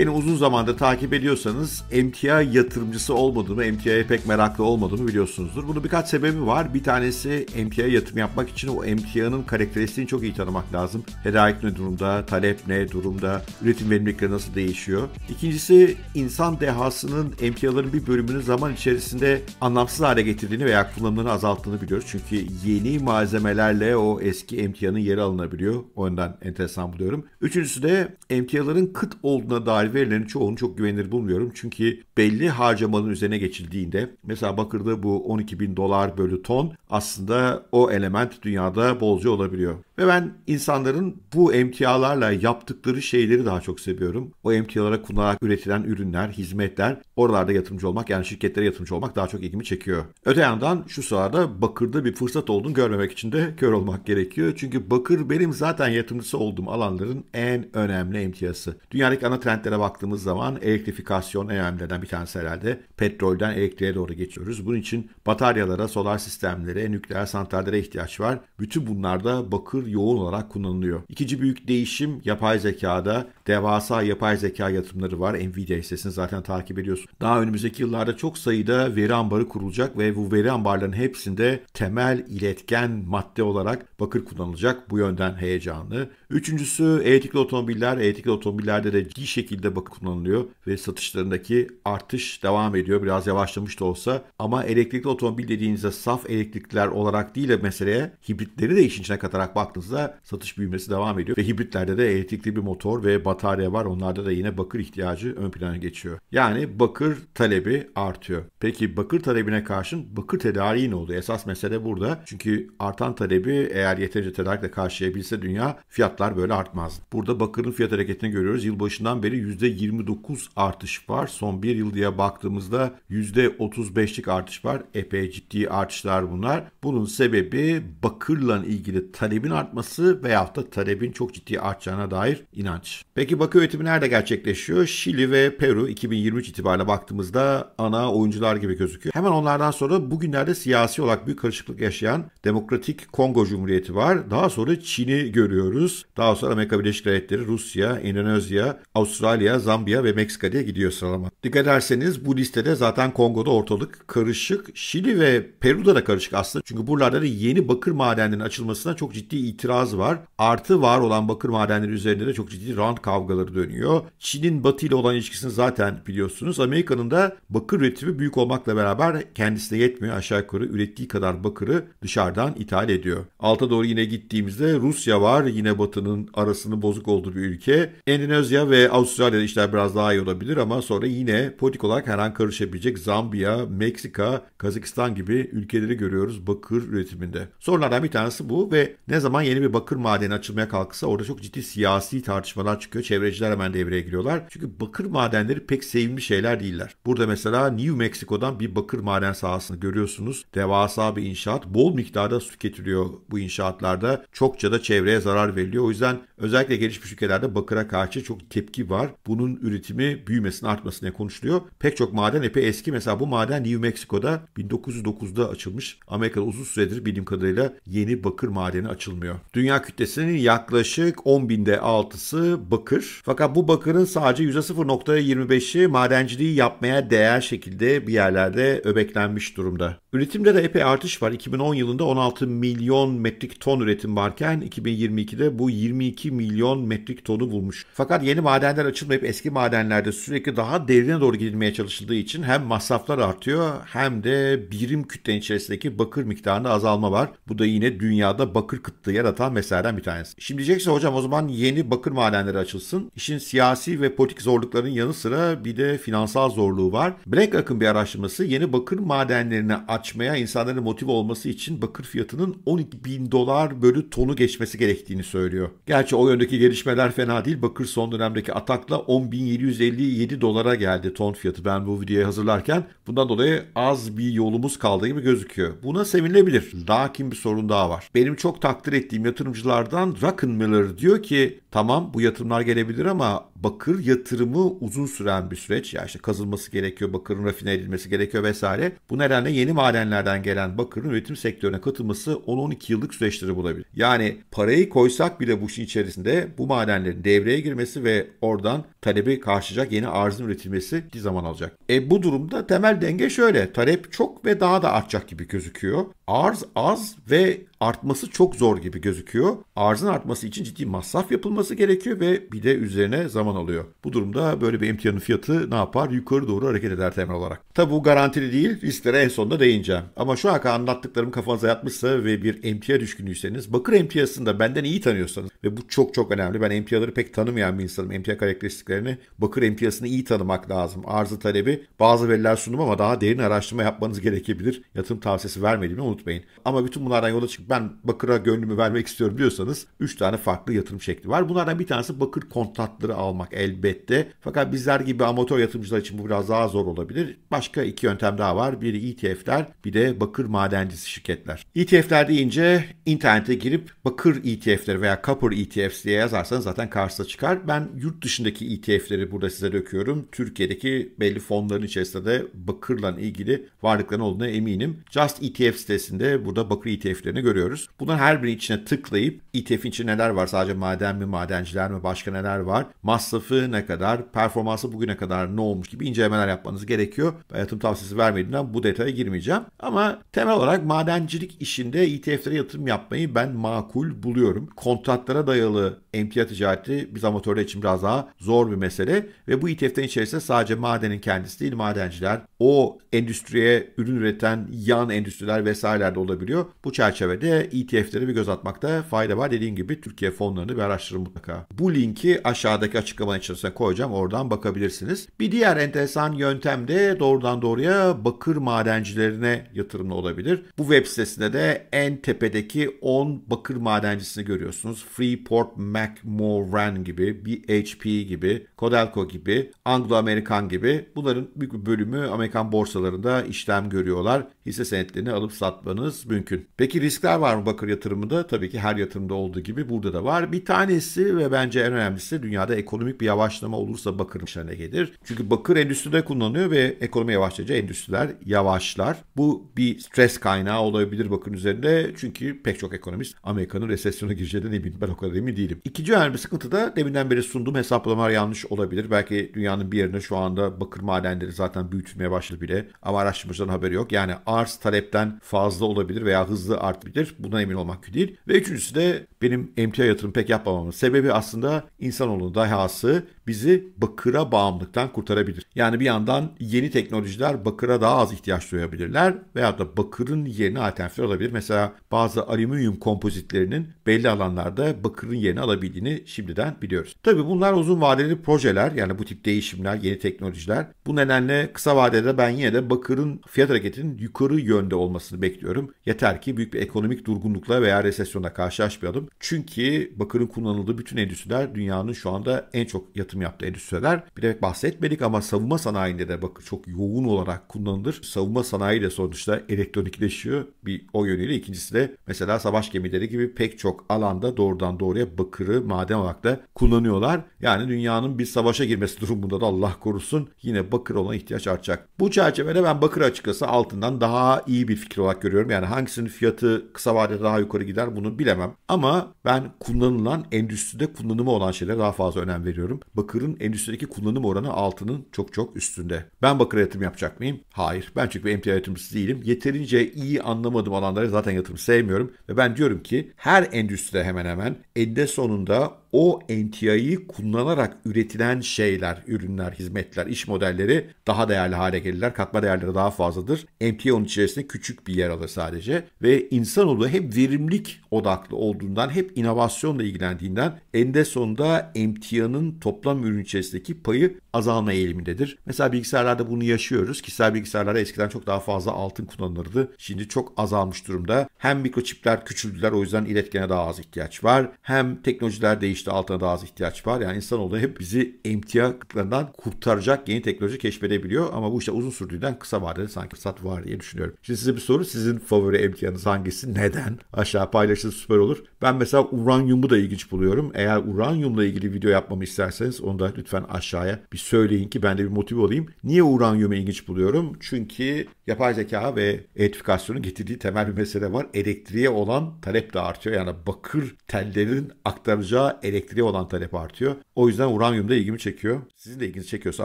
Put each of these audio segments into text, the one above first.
Beni uzun zamandır takip ediyorsanız emtia yatırımcısı olmadığımı, emtiaya pek meraklı olmadığımı biliyorsunuzdur. Bunun birkaç sebebi var. Bir tanesi emtia yatırım yapmak için o emtianın karakteristiğini çok iyi tanımak lazım. Tedarik ne durumda, talep ne durumda, üretim verimlilikleri nasıl değişiyor. İkincisi insan dehasının emtiaların bir bölümünü zaman içerisinde anlamsız hale getirdiğini veya kullanımlarını azalttığını biliyoruz. Çünkü yeni malzemelerle o eski emtianın yeri alınabiliyor. O yönden enteresan buluyorum. Üçüncüsü de emtiaların kıt olduğuna dair dair verilerin çoğunu çok güvenilir bulmuyorum. Çünkü belli harcamanın üzerine geçildiğinde mesela bakırda bu 12 bin dolar bölü ton aslında o element dünyada bolca olabiliyor. Ve ben insanların bu emtialarla yaptıkları şeyleri daha çok seviyorum. O emtialara kullanarak üretilen ürünler, hizmetler, oralarda yatırımcı olmak yani şirketlere yatırımcı olmak daha çok ilgimi çekiyor. Öte yandan şu sırada bakırda bir fırsat olduğunu görmemek için de kör olmak gerekiyor. Çünkü bakır benim zaten yatırımcısı olduğum alanların en önemli emtiyası. Dünyadaki ana trendlere eğimine baktığımız zaman elektrifikasyon önemlilerden bir tanesi herhalde petrolden elektriğe doğru geçiyoruz. Bunun için bataryalara, solar sistemlere, nükleer santrallere ihtiyaç var. Bütün bunlarda bakır yoğun olarak kullanılıyor. İkinci büyük değişim yapay zekada devasa yapay zeka yatırımları var. Nvidia hissesini zaten takip ediyorsun. Daha önümüzdeki yıllarda çok sayıda veri ambarı kurulacak ve bu veri ambarlarının hepsinde temel iletken madde olarak bakır kullanılacak. Bu yönden heyecanlı. Üçüncüsü elektrikli otomobiller. Elektrikli otomobillerde de ciddi şekilde bakır kullanılıyor ve satışlarındaki artış devam ediyor. Biraz yavaşlamış da olsa ama elektrikli otomobil dediğinizde saf elektrikler olarak değil de meseleye hibritleri de işin içine katarak baktığınızda satış büyümesi devam ediyor ve hibritlerde de elektrikli bir motor ve batarya batarya var. Onlarda da yine bakır ihtiyacı ön plana geçiyor. Yani bakır talebi artıyor. Peki bakır talebine karşın bakır tedariği ne oldu? Esas mesele burada. Çünkü artan talebi eğer yeterince tedarikle karşılayabilse dünya fiyatlar böyle artmaz. Burada bakırın fiyat hareketini görüyoruz. Yılbaşından beri %29 artış var. Son bir yıl diye baktığımızda %35'lik artış var. Epey ciddi artışlar bunlar. Bunun sebebi bakırla ilgili talebin artması veyahut da talebin çok ciddi artacağına dair inanç. Peki Bakü öğretimi nerede gerçekleşiyor? Şili ve Peru 2023 itibariyle baktığımızda ana oyuncular gibi gözüküyor. Hemen onlardan sonra bugünlerde siyasi olarak büyük karışıklık yaşayan Demokratik Kongo Cumhuriyeti var. Daha sonra Çin'i görüyoruz. Daha sonra Amerika Birleşik Devletleri, Rusya, Endonezya, Avustralya, Zambiya ve Meksika diye gidiyor sıralama. Dikkat ederseniz bu listede zaten Kongo'da ortalık karışık. Şili ve Peru'da da karışık aslında. Çünkü buralarda da yeni bakır madenlerinin açılmasına çok ciddi itiraz var. Artı var olan bakır madenleri üzerinde de çok ciddi rant kavgaları dönüyor. Çin'in Batı ile olan ilişkisini zaten biliyorsunuz. Amerika'nın da bakır üretimi büyük olmakla beraber kendisine yetmiyor. Aşağı yukarı ürettiği kadar bakırı dışarıdan ithal ediyor. Alta doğru yine gittiğimizde Rusya var. Yine Batı'nın arasını bozuk olduğu bir ülke. Endonezya ve Avustralya'da işler biraz daha iyi olabilir ama sonra yine politik olarak her an karışabilecek Zambiya, Meksika, Kazakistan gibi ülkeleri görüyoruz bakır üretiminde. Sorulardan bir tanesi bu ve ne zaman yeni bir bakır madeni açılmaya kalksa orada çok ciddi siyasi tartışmalar çıkıyor gerekiyor. Çevreciler hemen devreye giriyorlar. Çünkü bakır madenleri pek sevimli şeyler değiller. Burada mesela New Mexico'dan bir bakır maden sahasını görüyorsunuz. Devasa bir inşaat. Bol miktarda su getiriyor bu inşaatlarda. Çokça da çevreye zarar veriliyor. O yüzden Özellikle gelişmiş ülkelerde bakıra karşı çok tepki var. Bunun üretimi büyümesine artmasına konuşuluyor. Pek çok maden epey eski. Mesela bu maden New Mexico'da 1909'da açılmış. Amerika'da uzun süredir bildiğim kadarıyla yeni bakır madeni açılmıyor. Dünya kütlesinin yaklaşık 10 binde altısı bakır. Fakat bu bakırın sadece %0.25'i madenciliği yapmaya değer şekilde bir yerlerde öbeklenmiş durumda. Üretimde de epey artış var. 2010 yılında 16 milyon metrik ton üretim varken 2022'de bu 22 milyon metrik tonu bulmuş. Fakat yeni madenler açılmayıp eski madenlerde sürekli daha derine doğru gidilmeye çalışıldığı için hem masraflar artıyor hem de birim kütlenin içerisindeki bakır miktarında azalma var. Bu da yine dünyada bakır kıtlığı yaratan meseleden bir tanesi. Şimdi diyeceksin hocam o zaman yeni bakır madenleri açılsın. İşin siyasi ve politik zorlukların yanı sıra bir de finansal zorluğu var. Blackrock'ın bir araştırması yeni bakır madenlerini açmaya insanların motive olması için bakır fiyatının 12 bin dolar bölü tonu geçmesi gerektiğini söylüyor. Gerçi o yöndeki gelişmeler fena değil. Bakır son dönemdeki atakla 10.757 dolara geldi ton fiyatı ben bu videoyu hazırlarken. Bundan dolayı az bir yolumuz kaldı gibi gözüküyor. Buna sevinilebilir. Lakin bir sorun daha var. Benim çok takdir ettiğim yatırımcılardan Rockenmiller diyor ki tamam bu yatırımlar gelebilir ama bakır yatırımı uzun süren bir süreç. Ya işte kazılması gerekiyor, bakırın rafine edilmesi gerekiyor vesaire. Bu nedenle yeni madenlerden gelen bakırın üretim sektörüne katılması 10-12 yıllık süreçleri bulabilir. Yani parayı koysak bile bu işin içerisinde bu madenlerin devreye girmesi ve oradan talebi karşılayacak yeni arzın üretilmesi bir zaman alacak. E bu durumda temel denge şöyle. Talep çok ve daha da artacak gibi gözüküyor. Arz az ve artması çok zor gibi gözüküyor. Arzın artması için ciddi masraf yapılması gerekiyor ve bir de üzerine zaman alıyor. Bu durumda böyle bir emtianın fiyatı ne yapar? Yukarı doğru hareket eder temel olarak. Tabi bu garantili değil. Risklere en sonunda değineceğim. Ama şu an anlattıklarım kafanıza yatmışsa ve bir emtia düşkünüyseniz Bakır emtiasını da benden iyi tanıyorsanız ve bu çok çok önemli. Ben emtiaları pek tanımayan bir insanım. Emtia karakteristiklerini Bakır emtiasını iyi tanımak lazım. Arzı talebi bazı veriler sundum ama daha derin araştırma yapmanız gerekebilir. Yatırım tavsiyesi vermediğimi unutmayın. Ama bütün bunlardan yola çıkıp ben bakıra gönlümü vermek istiyorum diyorsanız 3 tane farklı yatırım şekli var. Bunlardan bir tanesi bakır kontratları almak elbette. Fakat bizler gibi amatör yatırımcılar için bu biraz daha zor olabilir. Başka iki yöntem daha var. Biri ETF'ler, bir de bakır madencisi şirketler. ETF'ler deyince internete girip bakır ETF'leri veya copper ETFs diye yazarsanız zaten karşısına çıkar. Ben yurt dışındaki ETF'leri burada size döküyorum. Türkiye'deki belli fonların içerisinde de bakırla ilgili varlıkların olduğuna eminim. Just ETF sitesinde burada bakır ETF'lerini görüyorsunuz görüyoruz. Bunların her birinin içine tıklayıp İTF'in e içinde neler var? Sadece maden mi, madenciler mi, başka neler var? Masrafı ne kadar, performansı bugüne kadar ne olmuş gibi incelemeler yapmanız gerekiyor. Ben yatırım tavsiyesi vermediğimden bu detaya girmeyeceğim. Ama temel olarak madencilik işinde ETF'lere yatırım yapmayı ben makul buluyorum. Kontratlara dayalı emtia ticareti biz amatörler için biraz daha zor bir mesele ve bu İTF'den e içerisinde sadece madenin kendisi değil madenciler, o endüstriye ürün üreten yan endüstriler vesaireler de olabiliyor. Bu çerçevede ETF'lere bir göz atmakta fayda var. Dediğim gibi Türkiye fonlarını bir araştırın mutlaka. Bu linki aşağıdaki açıklamanın içerisine koyacağım. Oradan bakabilirsiniz. Bir diğer enteresan yöntem de doğrudan doğruya bakır madencilerine yatırımlı olabilir. Bu web sitesinde de en tepedeki 10 bakır madencisini görüyorsunuz. Freeport Mac Mac, McMoran gibi, bir HP gibi, Codelco gibi, Anglo Amerikan gibi bunların büyük bir bölümü Amerikan borsalarında işlem görüyorlar. Hisse senetlerini alıp satmanız mümkün. Peki riskler var mı bakır yatırımında? Tabii ki her yatırımda olduğu gibi burada da var. Bir tanesi ve bence en önemlisi dünyada ekonomik bir yavaşlama olursa bakır işlerine gelir. Çünkü bakır endüstride kullanılıyor ve ekonomi yavaşlayınca endüstriler yavaşlar. Bu bir stres kaynağı olabilir bakın üzerinde. Çünkü pek çok ekonomist Amerika'nın resesyona gireceğinden emin. Ben o kadar emin değilim. İkinci önemli sıkıntı da deminden beri sunduğum hesaplamalar yanlış olabilir. Belki dünyanın bir yerinde şu anda bakır madenleri zaten büyütülmeye başladı bile ama araştırmacıların haberi yok. Yani arz talepten fazla olabilir veya hızlı artabilir. Bundan emin olmak değil. Ve üçüncüsü de benim emtia yatırım pek yapmamamın sebebi aslında insanoğlunun dahası bizi bakıra bağımlılıktan kurtarabilir. Yani bir yandan yeni teknolojiler bakıra daha az ihtiyaç duyabilirler veya da bakırın yerini alternatifler olabilir. Mesela bazı alüminyum kompozitlerinin belli alanlarda bakırın yerini alabildiğini şimdiden biliyoruz. Tabii bunlar uzun vadeli projeler yani bu tip değişimler, yeni teknolojiler. Bu nedenle kısa vadede ben yine de bakırın fiyat hareketinin yukarı yönde olmasını bekliyorum. Yeter ki büyük bir ekonomik durgunlukla veya resesyona karşılaşmayalım. Çünkü bakırın kullanıldığı bütün endüstriler dünyanın şu anda en çok yatım yaptığı endüstriler. Bir de bahsetmedik ama savunma sanayinde de bakır çok yoğun olarak kullanılır. Savunma sanayi de sonuçta elektronikleşiyor bir o yönüyle. ikincisi de mesela savaş gemileri gibi pek çok alanda doğrudan doğruya bakırı maden olarak da kullanıyorlar. Yani dünyanın bir savaşa girmesi durumunda da Allah korusun yine bakır olan ihtiyaç artacak. Bu çerçevede ben bakır açıkçası altından daha iyi bir fikir olarak görüyorum. Yani hangisinin fiyatı kısa vadede daha yukarı gider bunu bilemem. Ama ben kullanılan endüstride kullanımı olan şeylere daha fazla önem veriyorum. Bakırın endüstrideki kullanım oranı altının çok çok üstünde. Ben bakır yatırım yapacak mıyım? Hayır. Ben çünkü emtia yatırımcısı değilim. Yeterince iyi anlamadığım alanları zaten yatırım sevmiyorum. Ve ben diyorum ki her endüstride hemen hemen eninde sonunda o NTI'yi kullanarak üretilen şeyler, ürünler, hizmetler, iş modelleri daha değerli hale gelirler. Katma değerleri daha fazladır. MTA onun içerisinde küçük bir yer alır sadece. Ve insanoğlu hep verimlik odaklı olduğundan, hep inovasyonla ilgilendiğinden en de sonunda MTA'nın toplam ürün içerisindeki payı azalma eğilimindedir. Mesela bilgisayarlarda bunu yaşıyoruz. Kişisel bilgisayarlarda eskiden çok daha fazla altın kullanılırdı. Şimdi çok azalmış durumda. Hem mikroçipler küçüldüler o yüzden iletkene daha az ihtiyaç var. Hem teknolojiler değişti işte altına daha az ihtiyaç var. Yani insanoğlu hep bizi emtia kıtlarından kurtaracak yeni teknoloji keşfedebiliyor. Ama bu işte uzun sürdüğünden kısa vadede sanki fırsat var diye düşünüyorum. Şimdi size bir soru. Sizin favori emtianız hangisi? Neden? Aşağı paylaşın süper olur. Ben mesela uranyumu da ilginç buluyorum. Eğer uranyumla ilgili video yapmamı isterseniz onu da lütfen aşağıya bir söyleyin ki ben de bir motive olayım. Niye uranyumu ilginç buluyorum? Çünkü yapay zeka ve elektrifikasyonun getirdiği temel bir mesele var. Elektriğe olan talep de artıyor. Yani bakır tellerin aktaracağı elektriğe olan talep artıyor. O yüzden uranyum da ilgimi çekiyor. Sizin de ilginizi çekiyorsa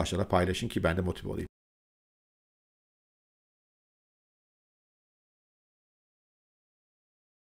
aşağıda paylaşın ki ben de motive olayım.